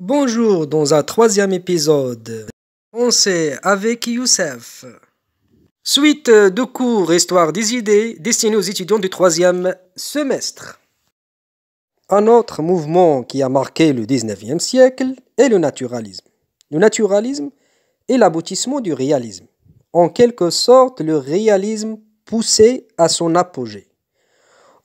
Bonjour dans un troisième épisode. On sait avec Youssef. Suite de cours Histoire des idées destinée aux étudiants du troisième semestre. Un autre mouvement qui a marqué le 19e siècle est le naturalisme. Le naturalisme est l'aboutissement du réalisme. En quelque sorte, le réalisme poussé à son apogée.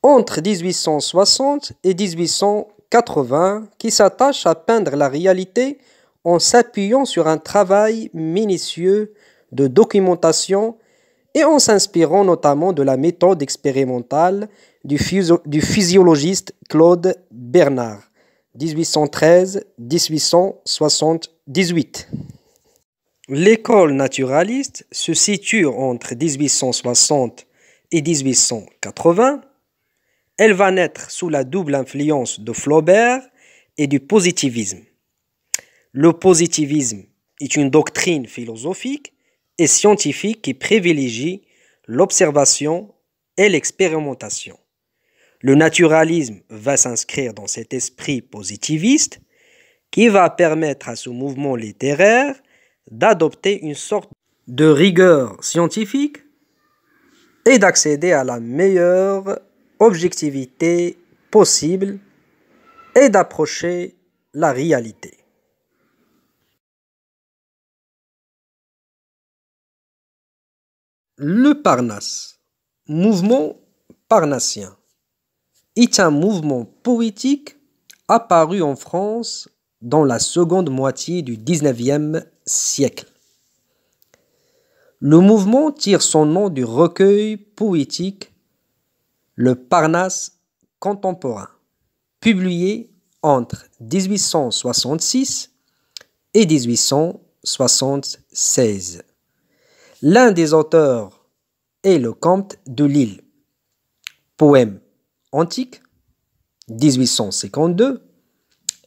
Entre 1860 et 1880, 80 qui s'attache à peindre la réalité en s'appuyant sur un travail minutieux de documentation et en s'inspirant notamment de la méthode expérimentale du, du physiologiste Claude Bernard, 1813-1878. L'école naturaliste se situe entre 1860 et 1880 elle va naître sous la double influence de Flaubert et du positivisme. Le positivisme est une doctrine philosophique et scientifique qui privilégie l'observation et l'expérimentation. Le naturalisme va s'inscrire dans cet esprit positiviste qui va permettre à ce mouvement littéraire d'adopter une sorte de rigueur scientifique et d'accéder à la meilleure objectivité possible et d'approcher la réalité. Le Parnasse, mouvement parnassien, est un mouvement poétique apparu en France dans la seconde moitié du XIXe siècle. Le mouvement tire son nom du recueil poétique le Parnasse contemporain, publié entre 1866 et 1876. L'un des auteurs est le comte de Lille. Poème antique, 1852,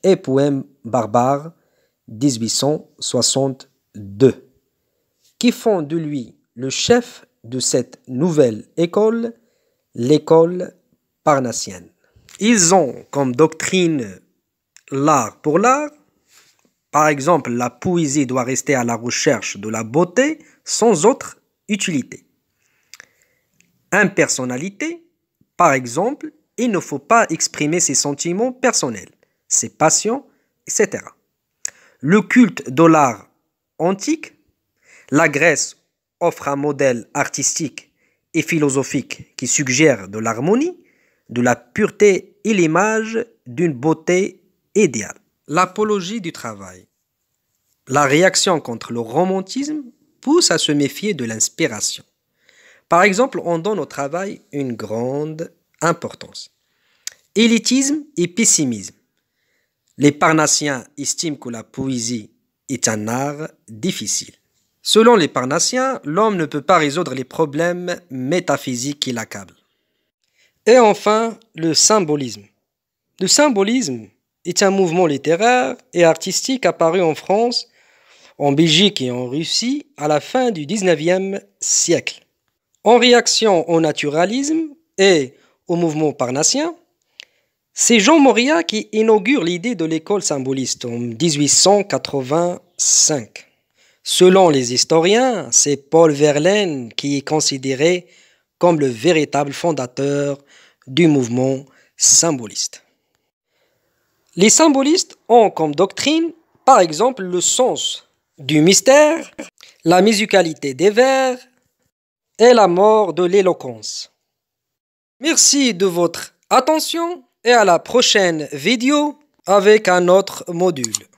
et poème barbare, 1862, qui font de lui le chef de cette nouvelle école l'école parnassienne. Ils ont comme doctrine l'art pour l'art. Par exemple, la poésie doit rester à la recherche de la beauté sans autre utilité. Impersonnalité, par exemple, il ne faut pas exprimer ses sentiments personnels, ses passions, etc. Le culte de l'art antique, la Grèce offre un modèle artistique et philosophique qui suggère de l'harmonie, de la pureté et l'image d'une beauté idéale. L'apologie du travail. La réaction contre le romantisme pousse à se méfier de l'inspiration. Par exemple, on donne au travail une grande importance. Élitisme et pessimisme. Les parnassiens estiment que la poésie est un art difficile. Selon les Parnassiens, l'homme ne peut pas résoudre les problèmes métaphysiques qui l'accablent. Et enfin, le symbolisme. Le symbolisme est un mouvement littéraire et artistique apparu en France, en Belgique et en Russie à la fin du XIXe siècle. En réaction au naturalisme et au mouvement parnassien, c'est Jean Moria qui inaugure l'idée de l'école symboliste en 1885. Selon les historiens, c'est Paul Verlaine qui est considéré comme le véritable fondateur du mouvement symboliste. Les symbolistes ont comme doctrine, par exemple, le sens du mystère, la musicalité des vers et la mort de l'éloquence. Merci de votre attention et à la prochaine vidéo avec un autre module.